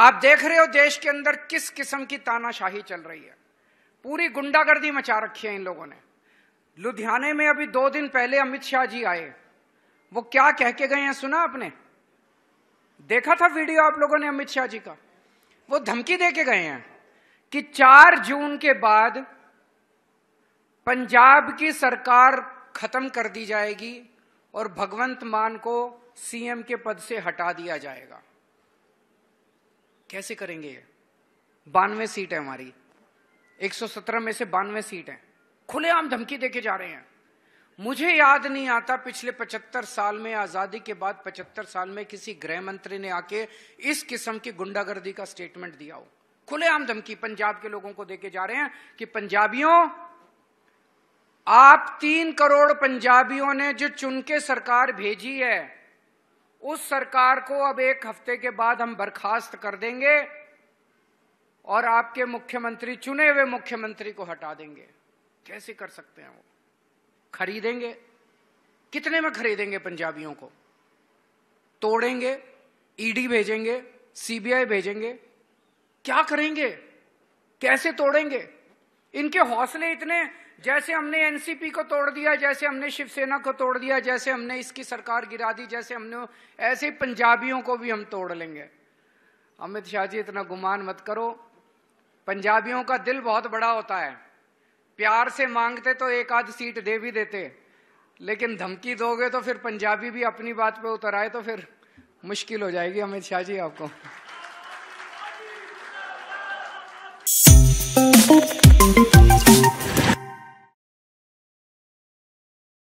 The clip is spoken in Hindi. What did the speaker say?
आप देख रहे हो देश के अंदर किस किस्म की तानाशाही चल रही है पूरी गुंडागर्दी मचा रखी है इन लोगों ने लुधियाने में अभी दो दिन पहले अमित शाह जी आए वो क्या कह के गए हैं सुना आपने देखा था वीडियो आप लोगों ने अमित शाह जी का वो धमकी दे के गए हैं कि 4 जून के बाद पंजाब की सरकार खत्म कर दी जाएगी और भगवंत मान को सीएम के पद से हटा दिया जाएगा कैसे करेंगे बानवे सीट है हमारी 117 में से बानवे सीट है खुलेआम धमकी देके जा रहे हैं मुझे याद नहीं आता पिछले 75 साल में आजादी के बाद 75 साल में किसी गृह मंत्री ने आके इस किस्म की गुंडागर्दी का स्टेटमेंट दिया हो खुलेआम धमकी पंजाब के लोगों को देके जा रहे हैं कि पंजाबियों आप तीन करोड़ पंजाबियों ने जो चुनके सरकार भेजी है उस सरकार को अब एक हफ्ते के बाद हम बर्खास्त कर देंगे और आपके मुख्यमंत्री चुने हुए मुख्यमंत्री को हटा देंगे कैसे कर सकते हैं वो खरीदेंगे कितने में खरीदेंगे पंजाबियों को तोड़ेंगे ईडी भेजेंगे सीबीआई भेजेंगे क्या करेंगे कैसे तोड़ेंगे इनके हौसले इतने जैसे हमने एनसीपी को तोड़ दिया जैसे हमने शिवसेना को तोड़ दिया जैसे हमने इसकी सरकार गिरा दी जैसे हमने ऐसे पंजाबियों को भी हम तोड़ लेंगे अमित शाह जी इतना गुमान मत करो पंजाबियों का दिल बहुत बड़ा होता है प्यार से मांगते तो एक आध सीट दे भी देते लेकिन धमकी दोगे तो फिर पंजाबी भी अपनी बात पे उतर आए तो फिर मुश्किल हो जाएगी अमित शाह जी आपको